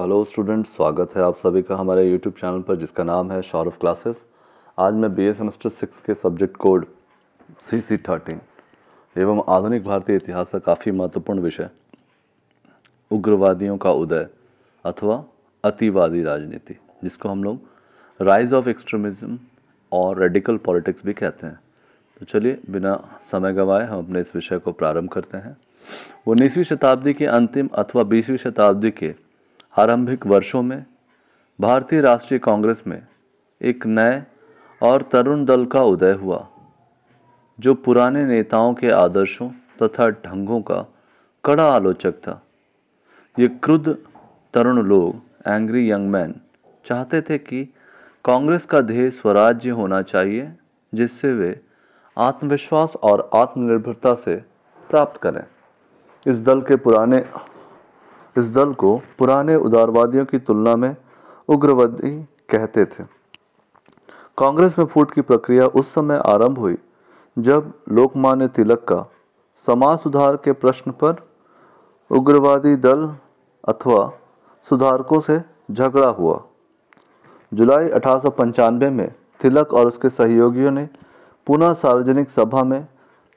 hello student स्वागत है आप सभी का हमारे यूट्यूब चैनल पर जिसका नाम है शाहरुफ क्लासेस आज मैं बीए सेमेस्टर सिक्स के subject code C C thirteen एवं आधुनिक भारतीय इतिहास का काफ़ी महत्वपूर्ण विषय उग्रवादियों का उदय अथवा अतिवादी राजनीति जिसको हम लोग राइज ऑफ एक्सट्रीमिज्म और रेडिकल पॉलिटिक्स भी कहते हैं तो चलिए बिना समय गंवाए हम अपने इस विषय को प्रारंभ करते हैं उन्नीसवीं शताब्दी के अंतिम अथवा बीसवीं शताब्दी के आरंभिक वर्षों में भारतीय राष्ट्रीय कांग्रेस में एक नए और तरुण दल का उदय हुआ जो पुराने नेताओं के आदर्शों तथा ढंगों का कड़ा आलोचक था ये क्रुद्ध तरुण लोग एंग्री यंग मैन चाहते थे कि कांग्रेस का ध्येय स्वराज्य होना चाहिए जिससे वे आत्मविश्वास और आत्मनिर्भरता से प्राप्त करें इस दल के पुराने इस दल को पुराने उदारवादियों की तुलना में उग्रवादी कहते थे कांग्रेस में फूट की प्रक्रिया उस समय आरंभ हुई जब लोकमान्य तिलक का समाज सुधार के प्रश्न पर उग्रवादी दल अथवा सुधारकों से झगड़ा हुआ जुलाई अठारह में तिलक और उसके सहयोगियों ने पुनः सार्वजनिक सभा में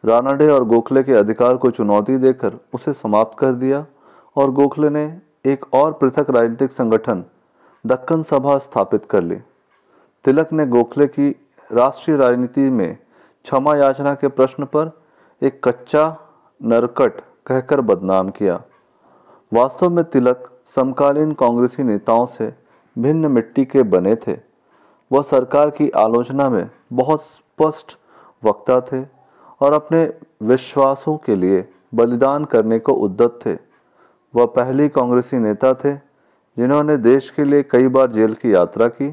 रानाडे और गोखले के अधिकार को चुनौती देकर उसे समाप्त कर दिया और गोखले ने एक और पृथक राजनीतिक संगठन दक्कन सभा स्थापित कर ली तिलक ने गोखले की राष्ट्रीय राजनीति में क्षमा याचना के प्रश्न पर एक कच्चा नरकट कहकर बदनाम किया वास्तव में तिलक समकालीन कांग्रेसी नेताओं से भिन्न मिट्टी के बने थे वह सरकार की आलोचना में बहुत स्पष्ट वक्ता थे और अपने विश्वासों के लिए बलिदान करने को उद्दत थे वह पहले कांग्रेसी नेता थे जिन्होंने देश के लिए कई बार जेल की यात्रा की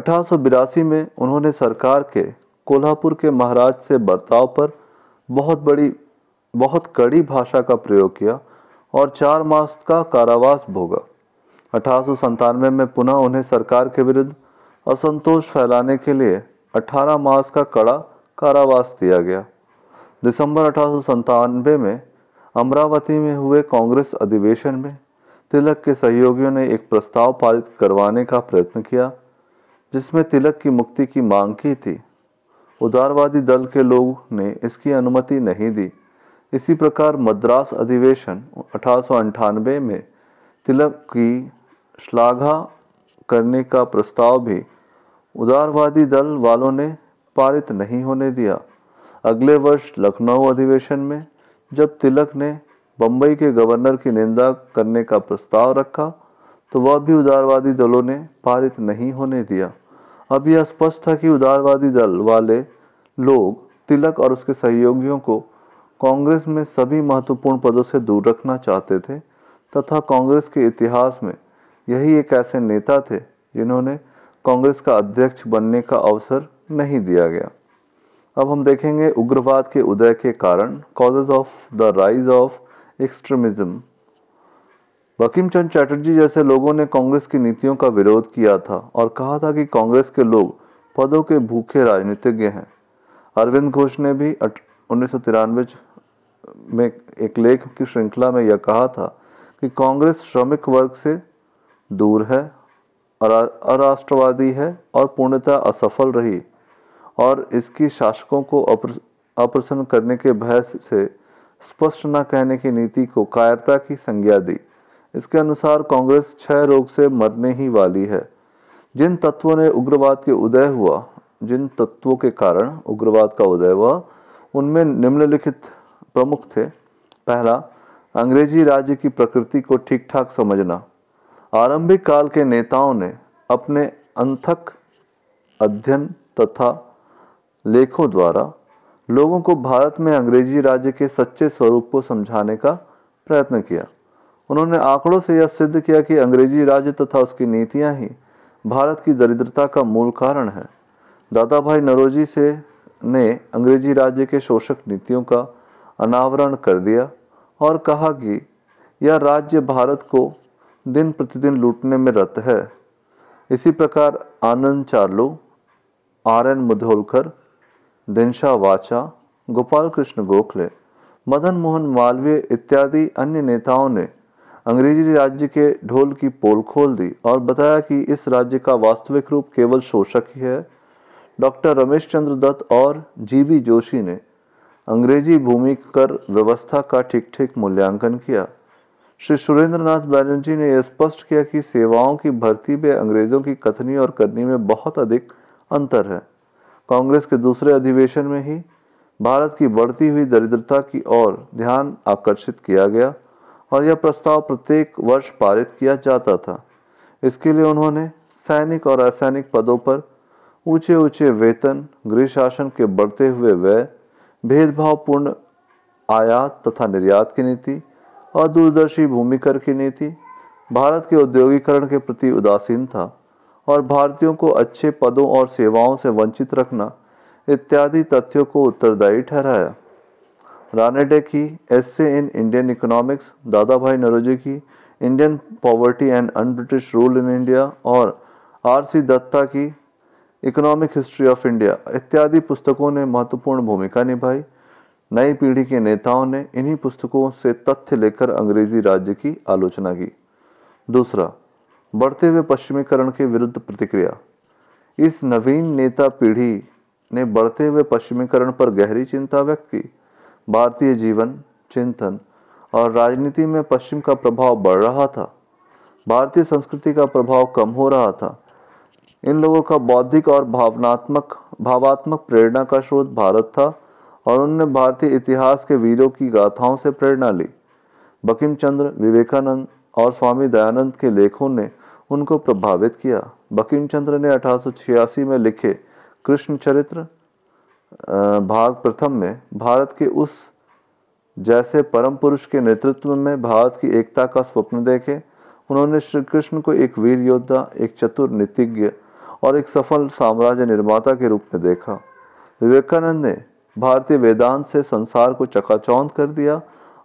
अठारह में उन्होंने सरकार के कोल्हापुर के महाराज से बर्ताव पर बहुत बड़ी बहुत कड़ी भाषा का प्रयोग किया और चार मास का कारावास भोगा अठारह में पुनः उन्हें सरकार के विरुद्ध असंतोष फैलाने के लिए 18 मास का कड़ा कारावास दिया गया दिसंबर अठारह में अमरावती में हुए कांग्रेस अधिवेशन में तिलक के सहयोगियों ने एक प्रस्ताव पारित करवाने का प्रयत्न किया जिसमें तिलक की मुक्ति की मांग की थी उदारवादी दल के लोग ने इसकी अनुमति नहीं दी इसी प्रकार मद्रास अधिवेशन अठारह में तिलक की श्लाघा करने का प्रस्ताव भी उदारवादी दल वालों ने पारित नहीं होने दिया अगले वर्ष लखनऊ अधिवेशन में जब तिलक ने बम्बई के गवर्नर की निंदा करने का प्रस्ताव रखा तो वह भी उदारवादी दलों ने पारित नहीं होने दिया अब यह स्पष्ट था कि उदारवादी दल वाले लोग तिलक और उसके सहयोगियों को कांग्रेस में सभी महत्वपूर्ण पदों से दूर रखना चाहते थे तथा कांग्रेस के इतिहास में यही एक ऐसे नेता थे जिन्होंने कांग्रेस का अध्यक्ष बनने का अवसर नहीं दिया गया अब हम देखेंगे उग्रवाद के उदय के कारण causes of the rise of extremism Bankim Chand Chatterjee जैसे लोगों ने कांग्रेस की नीतियों का विरोध किया था और कहा था कि कांग्रेस के लोग पदों के भूखे राजनीतिज्ञ हैं अरविंद घोष ने भी उन्नीस में एक लेख की श्रृंखला में यह कहा था कि कांग्रेस श्रमिक वर्ग से दूर है अराष्ट्रवादी है और पूर्णतः असफल रही और इसकी शासकों को अप्रसन्न करने के भय से स्पष्ट न कहने की नीति को कायरता की संज्ञा दी इसके अनुसार कांग्रेस क्षय रोग से मरने ही वाली है जिन तत्वों ने उग्रवाद के उदय हुआ जिन तत्वों के कारण उग्रवाद का उदय हुआ उनमें निम्नलिखित प्रमुख थे पहला अंग्रेजी राज्य की प्रकृति को ठीक ठाक समझना आरंभिक काल के नेताओं ने अपने अंथक अध्ययन तथा लेखों द्वारा लोगों को भारत में अंग्रेजी राज्य के सच्चे स्वरूप को समझाने का प्रयत्न किया उन्होंने आंकड़ों से यह सिद्ध किया कि अंग्रेजी राज्य तथा उसकी नीतियाँ ही भारत की दरिद्रता का मूल कारण है दादा भाई नरोजी से ने अंग्रेजी राज्य के शोषक नीतियों का अनावरण कर दिया और कहा कि यह राज्य भारत को दिन प्रतिदिन लूटने में रत है इसी प्रकार आनंद चार्लो आर एन मधोलकर दिनशा वाचा गोपाल कृष्ण गोखले मदन मोहन मालवीय इत्यादि अन्य नेताओं ने अंग्रेजी राज्य के ढोल की पोल खोल दी और बताया कि इस राज्य का वास्तविक रूप केवल शोषक ही है डॉक्टर रमेश चंद्र दत्त और बी जोशी ने अंग्रेजी भूमि कर व्यवस्था का ठीक ठीक मूल्यांकन किया श्री सुरेंद्र नाथ बैनर्जी ने यह स्पष्ट किया कि सेवाओं की भर्ती में अंग्रेजों की कथनी और करनी में बहुत अधिक अंतर है कांग्रेस के दूसरे अधिवेशन में ही भारत की बढ़ती हुई दरिद्रता की ओर ध्यान आकर्षित किया गया और यह प्रस्ताव प्रत्येक वर्ष पारित किया जाता था इसके लिए उन्होंने सैनिक और असैनिक पदों पर ऊंचे ऊंचे वेतन गृह शासन के बढ़ते हुए व्यय भेदभावपूर्ण आयात तथा निर्यात की नीति और दूरदर्शी भूमि कर की नीति भारत के औद्योगिकरण के प्रति उदासीन था और भारतीयों को अच्छे पदों और सेवाओं से वंचित रखना इत्यादि तथ्यों को उत्तरदायी ठहराया रानेडे की एस्से इन इंडियन इकोनॉमिक्स दादा भाई नरोजे की Indian poverty and un British rule in India और आर सी दत्ता की इकोनॉमिक हिस्ट्री ऑफ इंडिया इत्यादि पुस्तकों ने महत्वपूर्ण भूमिका निभाई नई पीढ़ी के नेताओं ने इन्हीं पुस्तकों से तथ्य लेकर अंग्रेजी राज्य की आलोचना की दूसरा बढ़ते हुए पश्चिमीकरण के विरुद्ध प्रतिक्रिया इस नवीन नेता पीढ़ी ने बढ़ते हुए पश्चिमीकरण पर गहरी चिंता व्यक्त की भारतीय जीवन चिंतन और राजनीति में पश्चिम का प्रभाव बढ़ रहा था भारतीय संस्कृति का प्रभाव कम हो रहा था इन लोगों का बौद्धिक और भावनात्मक भावात्मक प्रेरणा का स्रोत भारत था और उन्होंने भारतीय इतिहास के वीरों की गाथाओं से प्रेरणा ली बकिम चंद्र विवेकानंद और स्वामी दयानंद के लेखों ने उनको प्रभावित किया बकीम चंद्र ने अठारह में लिखे कृष्ण चरित्र भाग प्रथम में भारत के उस जैसे परम पुरुष के नेतृत्व में भारत की एकता का स्वप्न देखे उन्होंने श्री कृष्ण को एक वीर योद्धा एक चतुर नीतिज्ञ और एक सफल साम्राज्य निर्माता के रूप में देखा विवेकानंद ने भारतीय वेदांत से संसार को चकाचौंध कर दिया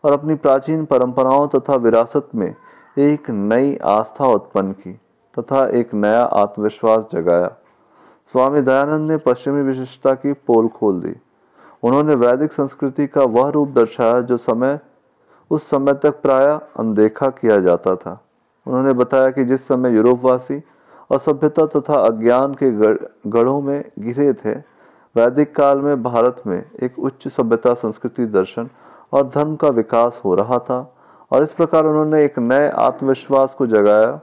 और अपनी प्राचीन परंपराओं तथा विरासत में एक नई आस्था उत्पन्न की तथा एक नया आत्मविश्वास जगाया स्वामी दयानंद ने पश्चिमी विशिष्टता की पोल खोल दी उन्होंने वैदिक संस्कृति का वह रूप दर्शाया जो समय उस समय तक प्राय अनदेखा किया जाता था उन्होंने बताया कि जिस समय यूरोपवासी असभ्यता तथा अज्ञान के गढ़ों में घिरे थे वैदिक काल में भारत में एक उच्च सभ्यता संस्कृति दर्शन और धर्म का विकास हो रहा था और इस प्रकार उन्होंने एक नए आत्मविश्वास को जगाया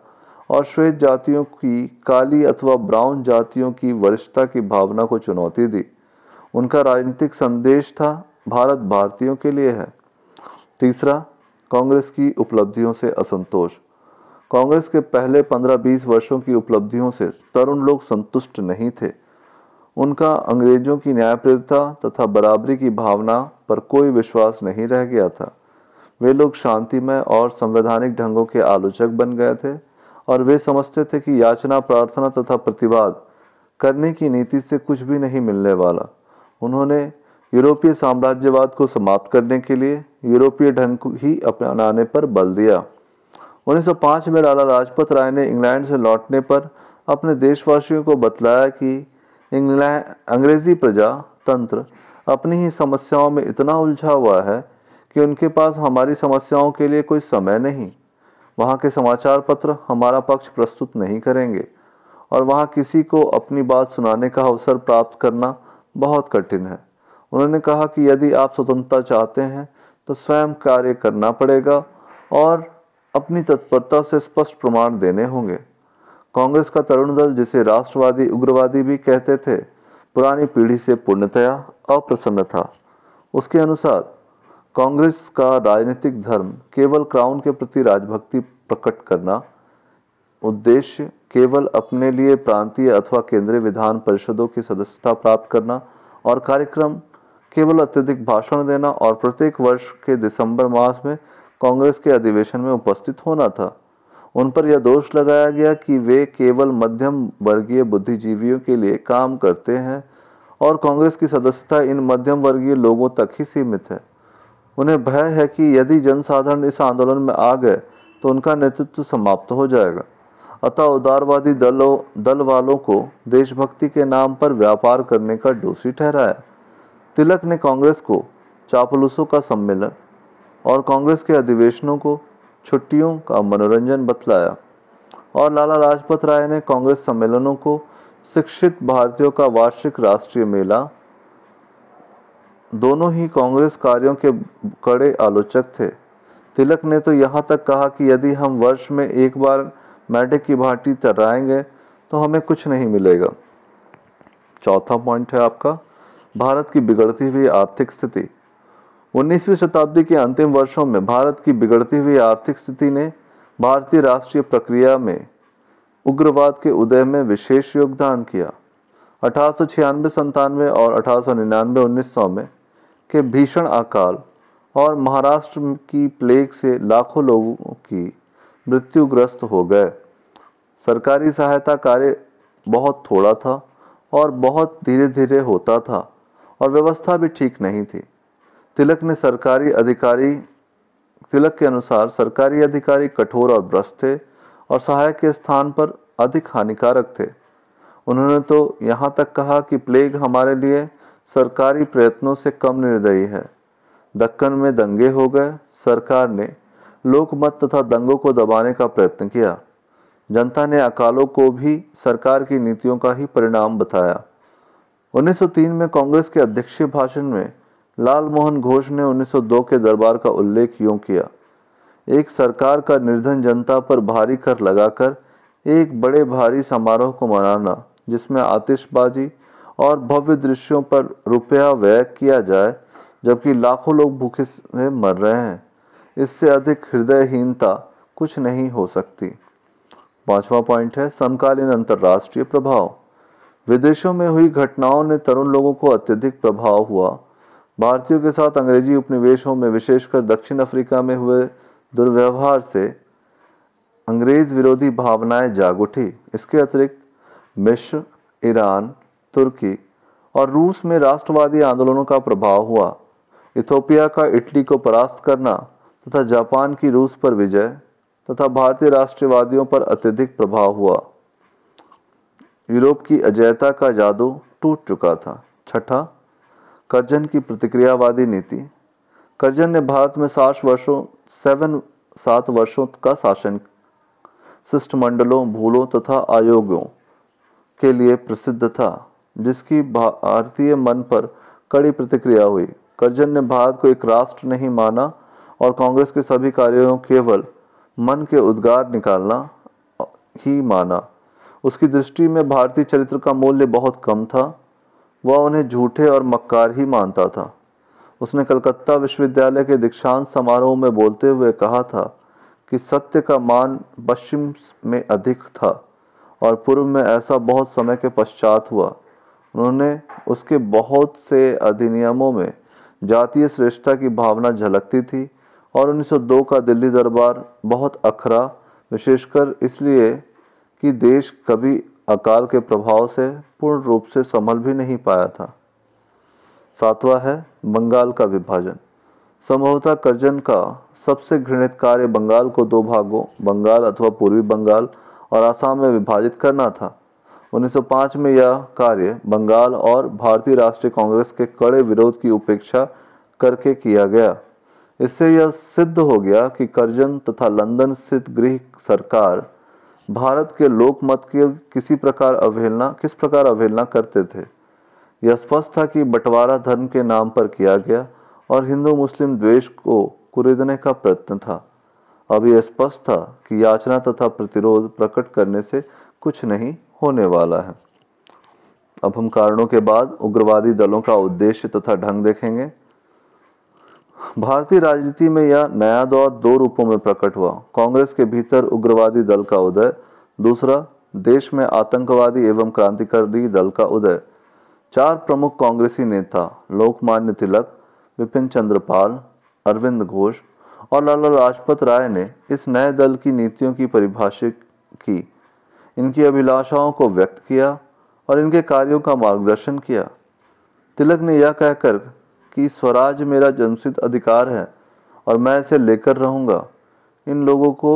और श्वेत जातियों की काली अथवा ब्राउन जातियों की वरिष्ठता की भावना को चुनौती दी उनका राजनीतिक संदेश था भारत भारतीयों के लिए है तीसरा कांग्रेस की उपलब्धियों से असंतोष कांग्रेस के पहले 15-20 वर्षों की उपलब्धियों से तरुण लोग संतुष्ट नहीं थे उनका अंग्रेजों की न्यायप्रियता तथा बराबरी की भावना पर कोई विश्वास नहीं रह गया था वे लोग शांतिमय और संवैधानिक ढंगों के आलोचक बन गए थे और वे समझते थे कि याचना प्रार्थना तथा प्रतिवाद करने की नीति से कुछ भी नहीं मिलने वाला उन्होंने यूरोपीय साम्राज्यवाद को समाप्त करने के लिए यूरोपीय ढंग ही अपनाने पर बल दिया 1905 में लाला लाजपत राय ने इंग्लैंड से लौटने पर अपने देशवासियों को बतलाया कि इंग्लैंड अंग्रेजी प्रजा तंत्र अपनी ही समस्याओं में इतना उलझा हुआ है कि उनके पास हमारी समस्याओं के लिए कोई समय नहीं वहाँ के समाचार पत्र हमारा पक्ष प्रस्तुत नहीं करेंगे और वहाँ किसी को अपनी बात सुनाने का अवसर प्राप्त करना बहुत कठिन है उन्होंने कहा कि यदि आप स्वतंत्रता चाहते हैं तो स्वयं कार्य करना पड़ेगा और अपनी तत्परता से स्पष्ट प्रमाण देने होंगे कांग्रेस का तरुण दल जिसे राष्ट्रवादी उग्रवादी भी कहते थे पुरानी पीढ़ी से पूर्णतया अप्रसन्न था उसके अनुसार कांग्रेस का राजनीतिक धर्म केवल क्राउन के प्रति राजभक्ति प्रकट करना उद्देश्य केवल अपने लिए प्रांतीय अथवा केंद्रीय विधान परिषदों की सदस्यता प्राप्त करना और कार्यक्रम केवल अत्यधिक भाषण देना और प्रत्येक वर्ष के दिसंबर मास में कांग्रेस के अधिवेशन में उपस्थित होना था उन पर यह दोष लगाया गया कि वे केवल मध्यम वर्गीय बुद्धिजीवियों के लिए काम करते हैं और कांग्रेस की सदस्यता इन मध्यम वर्गीय लोगों तक ही सीमित है उन्हें भय है कि यदि जनसाधारण इस आंदोलन में आ गए तो उनका नेतृत्व समाप्त हो जाएगा अतः उदारवादी दलों दल वालों को देशभक्ति के नाम पर व्यापार करने का दोषी ठहराया तिलक ने कांग्रेस को चापलूसों का सम्मेलन और कांग्रेस के अधिवेशनों को छुट्टियों का मनोरंजन बतलाया और लाला लाजपत राय ने कांग्रेस सम्मेलनों को शिक्षित भारतीयों का वार्षिक राष्ट्रीय मेला दोनों ही कांग्रेस कार्यों के कड़े आलोचक थे तिलक ने तो यहाँ तक कहा कि यदि हम वर्ष में एक बार मैडे की भाटी तराएंगे तो हमें कुछ नहीं मिलेगा चौथा पॉइंट है आपका भारत की बिगड़ती हुई आर्थिक स्थिति 19वीं शताब्दी के अंतिम वर्षों में भारत की बिगड़ती हुई आर्थिक स्थिति ने भारतीय राष्ट्रीय प्रक्रिया में उग्रवाद के उदय में विशेष योगदान किया अठारह सौ छियानवे संतानवे और अठारह सौ निन्यानवे उन्नीस सौ में के भीषण अकाल और महाराष्ट्र की प्लेग से लाखों लोगों की मृत्युग्रस्त हो गए सरकारी सहायता कार्य बहुत थोड़ा था और बहुत धीरे धीरे होता था और व्यवस्था भी ठीक नहीं थी तिलक ने सरकारी अधिकारी तिलक के अनुसार सरकारी अधिकारी कठोर और भ्रष्ट थे और सहायक के स्थान पर अधिक हानिकारक थे उन्होंने तो यहाँ तक कहा कि प्लेग हमारे लिए सरकारी प्रयत्नों से कम निर्दयी है दक्कन में दंगे हो गए सरकार ने लोकमत तथा दंगों को दबाने का प्रयत्न किया जनता ने अकालों को भी सरकार की नीतियों का ही परिणाम बताया 1903 में कांग्रेस के अध्यक्षीय भाषण में लाल मोहन घोष ने 1902 के दरबार का उल्लेख यूं किया एक सरकार का निर्धन जनता पर भारी कर लगाकर एक बड़े भारी समारोह को मनाना जिसमें आतिशबाजी और भव्य दृश्यों पर रुपया व्यय किया जाए जबकि लाखों लोग भूखे से मर रहे हैं इससे अधिक हृदयहीनता कुछ नहीं हो सकती पांचवा पॉइंट है समकालीन अंतर्राष्ट्रीय प्रभाव विदेशों में हुई घटनाओं ने तरुण लोगों को अत्यधिक प्रभाव हुआ भारतीयों के साथ अंग्रेजी उपनिवेशों में विशेषकर दक्षिण अफ्रीका में हुए दुर्व्यवहार से अंग्रेज विरोधी भावनाएं जाग उठी इसके अतिरिक्त मिश्र ईरान तुर्की और रूस में राष्ट्रवादी आंदोलनों का प्रभाव हुआ इथोपिया का इटली को परास्त करना तथा जापान की रूस पर विजय तथा भारतीय राष्ट्रवादियों पर अत्यधिक प्रभाव हुआ यूरोप की अजयता का जादू टूट चुका था छठा कर्जन की प्रतिक्रियावादी नीति कर्जन ने भारत में साठ वर्षों सेवन सात वर्षों का शासन शिष्टमंडलों भूलों तथा आयोगों के लिए प्रसिद्ध था जिसकी भारतीय मन पर कड़ी प्रतिक्रिया हुई करजन ने भारत को एक राष्ट्र नहीं माना और कांग्रेस के सभी कार्यों केवल मन के उद्गार निकालना ही माना उसकी दृष्टि में भारतीय चरित्र का मूल्य बहुत कम था वह उन्हें झूठे और मक्कार ही मानता था उसने कलकत्ता विश्वविद्यालय के दीक्षांत समारोह में बोलते हुए कहा था कि सत्य का मान पश्चिम में अधिक था और पूर्व में ऐसा बहुत समय के पश्चात हुआ उन्होंने उसके बहुत से अधिनियमों में जातीय श्रेष्ठता की भावना झलकती थी और 1902 का दिल्ली दरबार बहुत अखरा विशेषकर इसलिए कि देश कभी अकाल के प्रभाव से पूर्ण रूप से संभल भी नहीं पाया था सातवां है बंगाल का विभाजन संभवतः कर्जन का सबसे घृणित कार्य बंगाल को दो भागों बंगाल अथवा पूर्वी बंगाल और आसाम में विभाजित करना था 1905 में यह कार्य बंगाल और भारतीय राष्ट्रीय कांग्रेस के कड़े विरोध की उपेक्षा करके किया गया इससे यह सिद्ध हो गया कि करजन तथा लंदन स्थित गृह सरकार भारत के लोकमत की किसी प्रकार अवहेलना किस प्रकार अवहेलना करते थे यह स्पष्ट था कि बंटवारा धर्म के नाम पर किया गया और हिंदू मुस्लिम द्वेष को कुरेदने का प्रयत्न था अब यह स्पष्ट था कि याचना तथा प्रतिरोध प्रकट करने से कुछ नहीं होने वाला है अब हम कारणों के बाद उग्रवादी दलों का उद्देश्य तथा ढंग देखेंगे भारतीय राजनीति में यह नया दौर दो रूपों में प्रकट हुआ कांग्रेस के भीतर उग्रवादी दल का उदय दूसरा देश में आतंकवादी एवं क्रांतिकारी दल का उदय चार प्रमुख कांग्रेसी नेता लोकमान्य तिलक विपिन चंद्रपाल अरविंद घोष और लाला लाजपत राय ने इस नए दल की नीतियों की परिभाषित की इनकी अभिलाषाओं को व्यक्त किया और इनके कार्यों का मार्गदर्शन किया तिलक ने यह कहकर कि स्वराज मेरा जन्मसिद्ध अधिकार है और मैं इसे लेकर रहूँगा इन लोगों को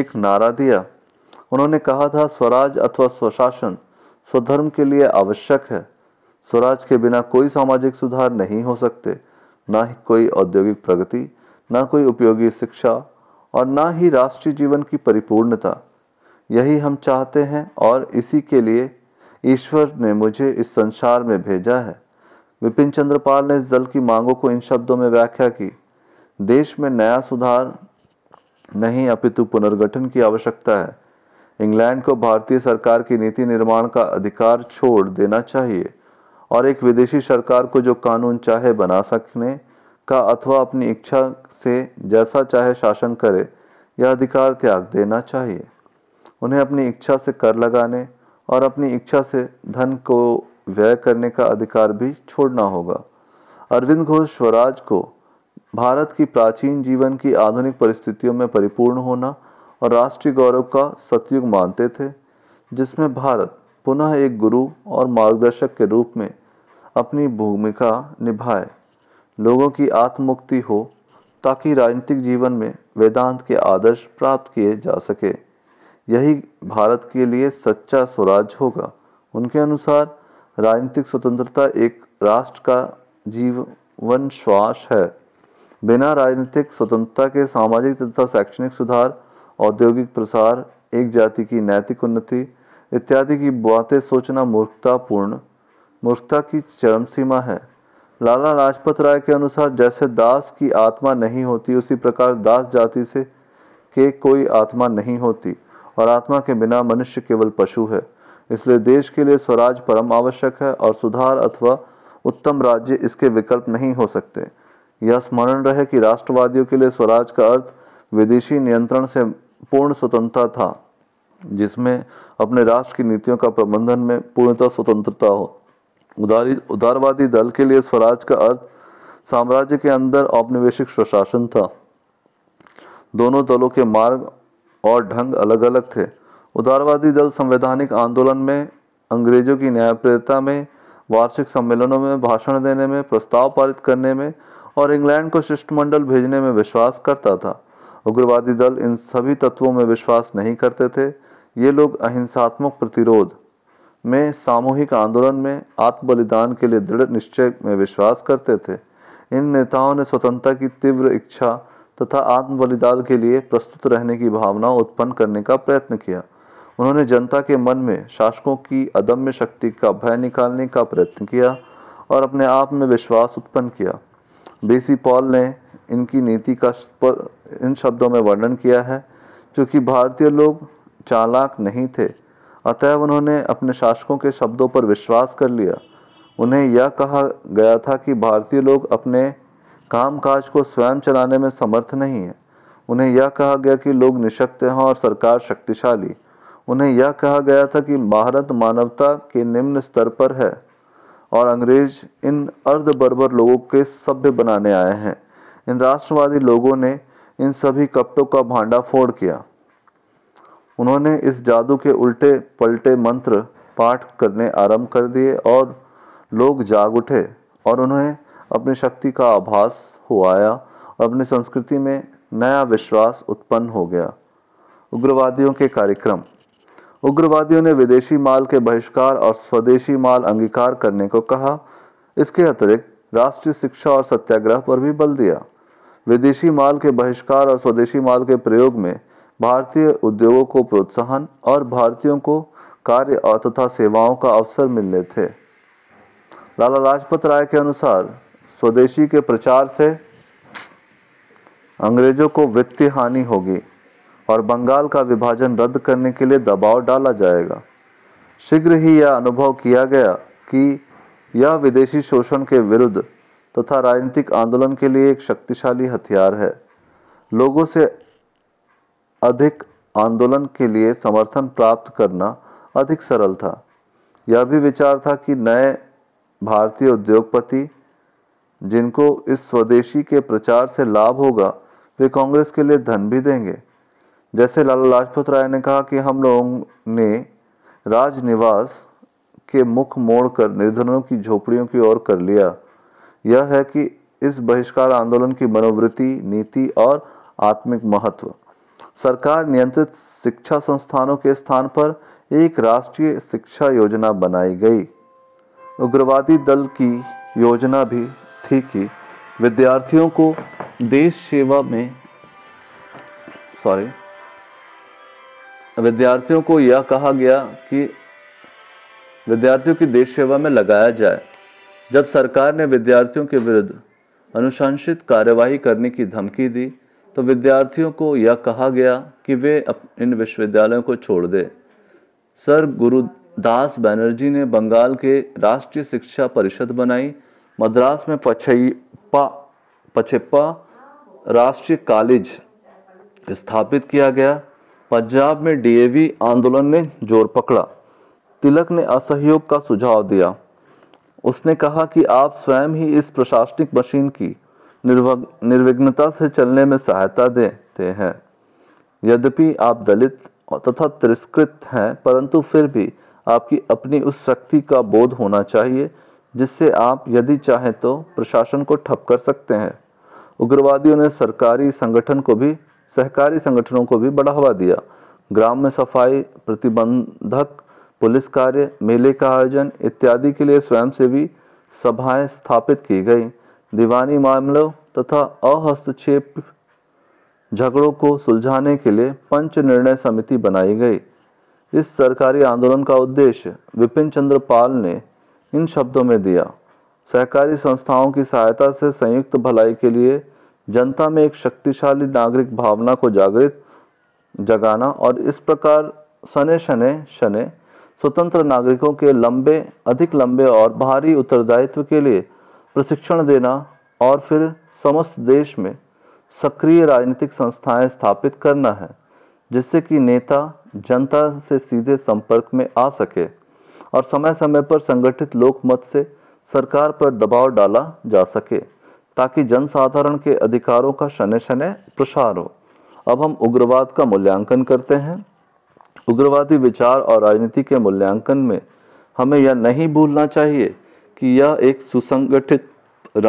एक नारा दिया उन्होंने कहा था स्वराज अथवा स्वशासन स्वधर्म के लिए आवश्यक है स्वराज के बिना कोई सामाजिक सुधार नहीं हो सकते ना ही कोई औद्योगिक प्रगति ना कोई उपयोगी शिक्षा और ना ही राष्ट्रीय जीवन की परिपूर्णता यही हम चाहते हैं और इसी के लिए ईश्वर ने मुझे इस संसार में भेजा है विपिन चंद्रपाल ने इस दल की मांगों को इन शब्दों में व्याख्या की देश में नया सुधार नहीं अपितु पुनर्गठन की आवश्यकता है इंग्लैंड को भारतीय सरकार की नीति निर्माण का अधिकार छोड़ देना चाहिए और एक विदेशी सरकार को जो कानून चाहे बना सकने का अथवा अपनी इच्छा से जैसा चाहे शासन करे यह अधिकार त्याग देना चाहिए उन्हें अपनी इच्छा से कर लगाने और अपनी इच्छा से धन को व्यय करने का अधिकार भी छोड़ना होगा अरविंद घोष स्वराज को भारत की प्राचीन जीवन की आधुनिक परिस्थितियों में परिपूर्ण होना और राष्ट्रीय गौरव का सतयुग मानते थे जिसमें भारत पुनः एक गुरु और मार्गदर्शक के रूप में अपनी भूमिका निभाए लोगों की आत्ममुक्ति हो ताकि राजनीतिक जीवन में वेदांत के आदर्श प्राप्त किए जा सके यही भारत के लिए सच्चा स्वराज होगा उनके अनुसार राजनीतिक स्वतंत्रता एक राष्ट्र का जीवन श्वास है बिना राजनीतिक स्वतंत्रता के सामाजिक तथा शैक्षणिक सुधार औद्योगिक प्रसार एक जाति की नैतिक उन्नति इत्यादि की बातें सोचना मूर्खतापूर्ण मूर्खता की चरम सीमा है लाला लाजपत राय के अनुसार जैसे दास की आत्मा नहीं होती उसी प्रकार दास जाति से के कोई आत्मा नहीं होती और आत्मा के बिना मनुष्य केवल पशु है इसलिए देश के लिए स्वराज परम आवश्यक है और सुधार अथवा उत्तम राज्य इसके विकल्प नहीं हो सकते यह स्मरण रहे कि राष्ट्रवादियों के लिए स्वराज का अर्थ विदेशी नियंत्रण से पूर्ण स्वतंत्रता था जिसमें अपने राष्ट्र की नीतियों का प्रबंधन में पूर्णतः स्वतंत्रता हो उदारी उदारवादी दल के लिए स्वराज का अर्थ साम्राज्य के अंदर औपनिवेशिक स्वशासन था दोनों दलों के मार्ग और ढंग अलग अलग थे उदारवादी दल संवैधानिक आंदोलन में अंग्रेजों की न्यायप्रियता में वार्षिक सम्मेलनों में भाषण देने में प्रस्ताव पारित करने में और इंग्लैंड को शिष्टमंडल भेजने में विश्वास करता था उग्रवादी दल इन सभी तत्वों में विश्वास नहीं करते थे ये लोग अहिंसात्मक प्रतिरोध में सामूहिक आंदोलन में आत्मबलिदान के लिए दृढ़ निश्चय में विश्वास करते थे इन नेताओं ने स्वतंत्रता की तीव्र इच्छा तथा आत्म बलिदान के लिए प्रस्तुत रहने की भावना उत्पन्न करने का प्रयत्न किया उन्होंने जनता के मन में शासकों की अदम्य शक्ति का भय निकालने का प्रयत्न किया और अपने आप में विश्वास उत्पन्न किया बीसी पॉल ने इनकी नीति का इन शब्दों में वर्णन किया है क्योंकि भारतीय लोग चालाक नहीं थे अतः उन्होंने अपने शासकों के शब्दों पर विश्वास कर लिया उन्हें यह कहा गया था कि भारतीय लोग अपने कामकाज को स्वयं चलाने में समर्थ नहीं है उन्हें यह कहा गया कि लोग निशक्त हैं और सरकार शक्तिशाली उन्हें यह कहा गया था कि भारत मानवता के निम्न स्तर पर है और अंग्रेज इन अर्ध बर्बर लोगों के सभ्य बनाने आए हैं इन राष्ट्रवादी लोगों ने इन सभी कपटों का भांडा फोड़ किया उन्होंने इस जादू के उल्टे पलटे मंत्र पाठ करने आरंभ कर दिए और लोग जाग उठे और उन्हें अपनी शक्ति का आभास हो आया और अपनी संस्कृति में नया विश्वास उत्पन्न हो गया उग्रवादियों के कार्यक्रम उग्रवादियों ने विदेशी माल के बहिष्कार और स्वदेशी माल अंगीकार करने को कहा इसके अतिरिक्त राष्ट्रीय शिक्षा और सत्याग्रह पर भी बल दिया विदेशी माल के बहिष्कार और स्वदेशी माल के प्रयोग में भारतीय उद्योगों को प्रोत्साहन और भारतीयों को कार्य और तथा सेवाओं का अवसर मिलने थे लाला लाजपत राय के अनुसार स्वदेशी के प्रचार से अंग्रेजों को वित्तीय हानि होगी और बंगाल का विभाजन रद्द करने के लिए दबाव डाला जाएगा शीघ्र ही यह अनुभव किया गया कि यह विदेशी शोषण के विरुद्ध तथा राजनीतिक आंदोलन के लिए एक शक्तिशाली हथियार है लोगों से अधिक आंदोलन के लिए समर्थन प्राप्त करना अधिक सरल था यह भी विचार था कि नए भारतीय उद्योगपति जिनको इस स्वदेशी के प्रचार से लाभ होगा वे कांग्रेस के लिए धन भी देंगे जैसे लाला लाजपत राय ने कहा कि हम लोगों ने राजनिवास के मुख मोड़कर निर्धनों की झोपड़ियों की ओर कर लिया यह है कि इस बहिष्कार आंदोलन की मनोवृत्ति नीति और आत्मिक महत्व सरकार नियंत्रित शिक्षा संस्थानों के स्थान पर एक राष्ट्रीय शिक्षा योजना बनाई गई उग्रवादी दल की योजना भी थी कि विद्यार्थियों को देश सेवा में सॉरी विद्यार्थियों को यह कहा गया कि विद्यार्थियों की देश सेवा में लगाया जाए जब सरकार ने विद्यार्थियों के विरुद्ध अनुशंसित कार्यवाही करने की धमकी दी तो विद्यार्थियों को यह कहा गया कि वे इन विश्वविद्यालयों को छोड़ दें सर गुरुदास बनर्जी ने बंगाल के राष्ट्रीय शिक्षा परिषद बनाई मद्रास में पछप्पा पछप्पा राष्ट्रीय कॉलेज स्थापित किया गया पंजाब में डीएवी आंदोलन ने जोर पकड़ा तिलक ने असहयोग का सुझाव दिया उसने कहा कि आप स्वयं ही इस प्रशासनिक मशीन की निर्विघ्नता से चलने में सहायता देते हैं यद्यपि आप दलित तथा तिरस्कृत हैं परंतु फिर भी आपकी अपनी उस शक्ति का बोध होना चाहिए जिससे आप यदि चाहें तो प्रशासन को ठप कर सकते हैं उग्रवादियों ने सरकारी संगठन को भी सहकारी संगठनों को भी बढ़ावा दिया ग्राम में सफाई प्रतिबंधक पुलिस कार्य मेले का आयोजन इत्यादि के लिए स्वयंसेवी सभाएं स्थापित की गई दीवानी मामलों तथा अहस्तक्षेप झगड़ों को सुलझाने के लिए पंच निर्णय समिति बनाई गई इस सरकारी आंदोलन का उद्देश्य विपिन चंद्र पाल ने इन शब्दों में दिया सहकारी संस्थाओं की सहायता से संयुक्त भलाई के लिए जनता में एक शक्तिशाली नागरिक भावना को जागृत जगाना और इस प्रकार शने शने शने स्वतंत्र नागरिकों के लंबे अधिक लंबे और भारी उत्तरदायित्व के लिए प्रशिक्षण देना और फिर समस्त देश में सक्रिय राजनीतिक संस्थाएं स्थापित करना है जिससे कि नेता जनता से सीधे संपर्क में आ सके और समय समय पर संगठित लोकमत से सरकार पर दबाव डाला जा सके ताकि जनसाधारण के अधिकारों का शनि शनि प्रसार हो अब हम उग्रवाद का मूल्यांकन करते हैं उग्रवादी विचार और राजनीति के मूल्यांकन में हमें यह नहीं भूलना चाहिए कि यह एक सुसंगठित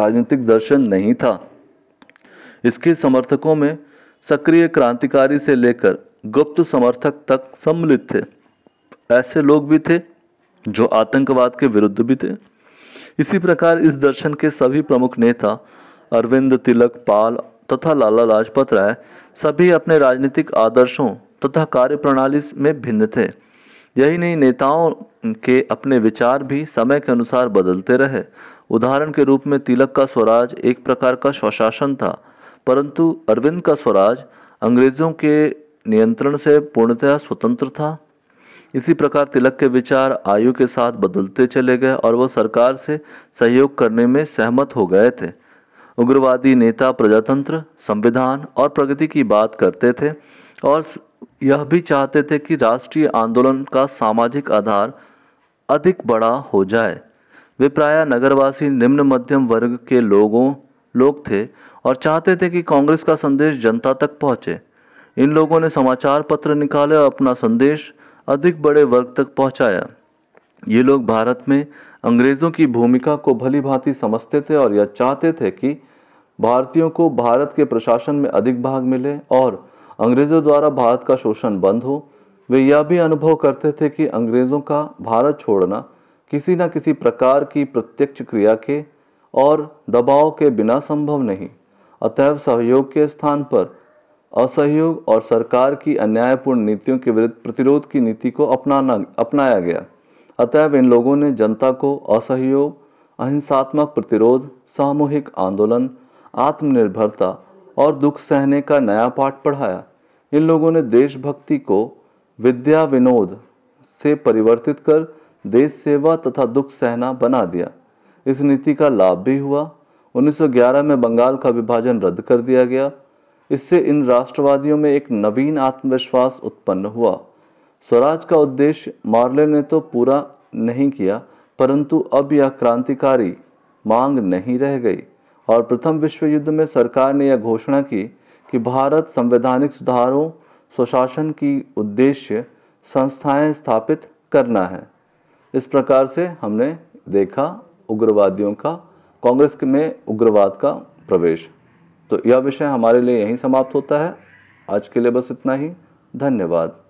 राजनीतिक दर्शन नहीं था इसके समर्थकों में सक्रिय क्रांतिकारी से लेकर गुप्त समर्थक तक सम्मिलित थे ऐसे लोग भी थे जो आतंकवाद के विरुद्ध भी थे इसी प्रकार इस दर्शन के सभी प्रमुख नेता अरविंद तिलक पाल तथा लाला लाजपत राय सभी अपने राजनीतिक आदर्शों तथा कार्य प्रणाली में भिन्न थे यही नहीं नेताओं के अपने विचार भी समय के अनुसार बदलते रहे उदाहरण के रूप में तिलक का स्वराज एक प्रकार का स्वशासन था परंतु अरविंद का स्वराज अंग्रेजों के नियंत्रण से पूर्णतः स्वतंत्र था इसी प्रकार तिलक के विचार आयु के साथ बदलते चले गए और वह सरकार से सहयोग करने में सहमत हो गए थे उग्रवादी नेता प्रजातंत्र संविधान और प्रगति की बात करते थे और यह भी चाहते थे कि राष्ट्रीय आंदोलन का सामाजिक आधार अधिक बड़ा हो जाए वे प्राय नगरवासी निम्न मध्यम वर्ग के लोगों लोग थे और चाहते थे कि कांग्रेस का संदेश जनता तक पहुंचे इन लोगों ने समाचार पत्र निकाले और अपना संदेश अधिक बड़े वर्ग तक पहुंचाया ये लोग भारत में अंग्रेज़ों की भूमिका को भली भांति समझते थे और यह चाहते थे कि भारतीयों को भारत के प्रशासन में अधिक भाग मिले और अंग्रेज़ों द्वारा भारत का शोषण बंद हो वे यह भी अनुभव करते थे कि अंग्रेज़ों का भारत छोड़ना किसी न किसी प्रकार की प्रत्यक्ष क्रिया के और दबाव के बिना संभव नहीं अतएव सहयोग के स्थान पर असहयोग और सरकार की अन्यायपूर्ण नीतियों के विरुद्ध प्रतिरोध की नीति को अपनाना अपनाया गया अतएव इन लोगों ने जनता को असहयोग अहिंसात्मक प्रतिरोध सामूहिक आंदोलन आत्मनिर्भरता और दुख सहने का नया पाठ पढ़ाया इन लोगों ने देशभक्ति को विद्या विनोद से परिवर्तित कर देश सेवा तथा दुख सहना बना दिया इस नीति का लाभ भी हुआ 1911 में बंगाल का विभाजन रद्द कर दिया गया इससे इन राष्ट्रवादियों में एक नवीन आत्मविश्वास उत्पन्न हुआ स्वराज का उद्देश्य मार्ले ने तो पूरा नहीं किया परंतु अब यह क्रांतिकारी मांग नहीं रह गई और प्रथम विश्व युद्ध में सरकार ने यह घोषणा की कि भारत संवैधानिक सुधारों स्वशासन की उद्देश्य संस्थाएं स्थापित करना है इस प्रकार से हमने देखा उग्रवादियों का कांग्रेस में उग्रवाद का प्रवेश तो यह विषय हमारे लिए यहीं समाप्त होता है आज के लिए बस इतना ही धन्यवाद